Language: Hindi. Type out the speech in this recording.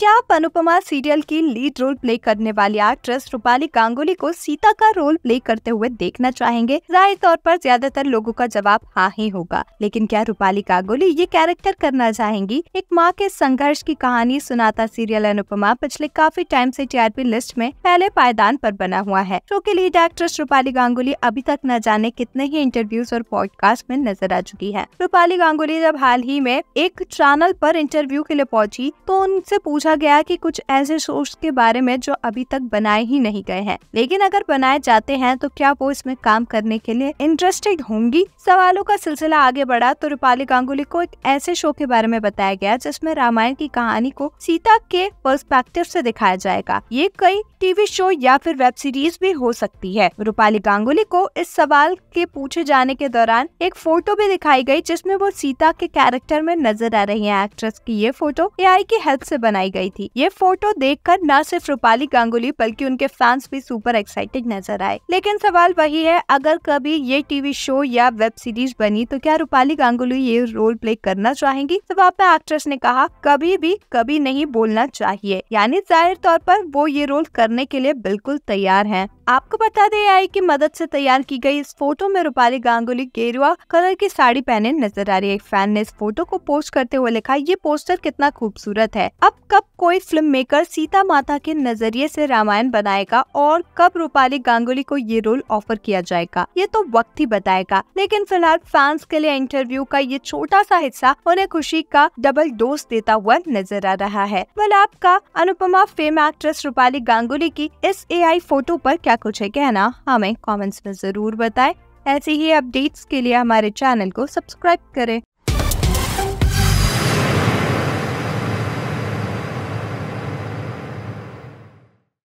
क्या आप अनुपमा सीरियल की लीड रोल प्ले करने वाली एक्ट्रेस रूपाली गांगुली को सीता का रोल प्ले करते हुए देखना चाहेंगे जाहिर तौर पर ज्यादातर लोगों का जवाब हाँ ही होगा लेकिन क्या रूपाली गांगुली ये कैरेक्टर करना चाहेंगी एक माँ के संघर्ष की कहानी सुनाता सीरियल अनुपमा पिछले काफी टाइम ऐसी टीआरपी लिस्ट में पहले पायदान पर बना हुआ है शो के लीड एक्ट्रेस रूपाली गांगुली अभी तक न जाने कितने ही इंटरव्यूज और पॉडकास्ट में नजर आ चुकी है रूपाली गांगुली जब हाल ही में एक चैनल आरोप इंटरव्यू के लिए पहुँची तो उनसे पूछा पूछा गया कि कुछ ऐसे सोर्स के बारे में जो अभी तक बनाए ही नहीं गए हैं लेकिन अगर बनाए जाते हैं तो क्या वो इसमें काम करने के लिए इंटरेस्टेड होंगी सवालों का सिलसिला आगे बढ़ा तो रूपाली गांगुली को एक ऐसे शो के बारे में बताया गया जिसमें रामायण की कहानी को सीता के पर्सपेक्टिव से दिखाया जाएगा ये कई टीवी शो या फिर वेब सीरीज भी हो सकती है रूपाली गांगुली को इस सवाल के पूछे जाने के दौरान एक फोटो भी दिखाई गई जिसमें वो सीता के कैरेक्टर में नजर आ रही है एक्ट्रेस की ये फोटो एआई की हेल्प से बनाई गई गई थी ये फोटो देखकर न सिर्फ रूपाली गांगुली बल्कि उनके फैंस भी सुपर एक्साइटेड नजर आए लेकिन सवाल वही है अगर कभी ये टीवी शो या वेब सीरीज बनी तो क्या रूपाली गांगुली ये रोल प्ले करना चाहेंगी जवाब में एक्ट्रेस ने कहा कभी भी कभी नहीं बोलना चाहिए यानी जाहिर तौर पर वो ये रोल करने के लिए बिल्कुल तैयार है आपको बता दें आई की मदद से तैयार की गई इस फोटो में रूपाली गांगुली गेरुआ कलर की साड़ी पहने नजर आ रही है एक फैन ने इस फोटो को पोस्ट करते हुए लिखा ये पोस्टर कितना खूबसूरत है अब कब कोई फिल्म मेकर सीता माता के नजरिए से रामायण बनाएगा और कब रूपाली गांगुली को ये रोल ऑफर किया जाएगा ये तो वक्त ही बताएगा लेकिन फिलहाल फैंस के लिए इंटरव्यू का ये छोटा सा हिस्सा उन्हें खुशी का डबल डोज देता हुआ नजर आ रहा है वलाप का अनुपमा फेम एक्ट्रेस रूपाली गांगुली की इस एआई फोटो पर क्या कुछ है कहना हमें कमेंट्स में ज़रूर बताएं ऐसे ही अपडेट्स के लिए हमारे चैनल को सब्सक्राइब करें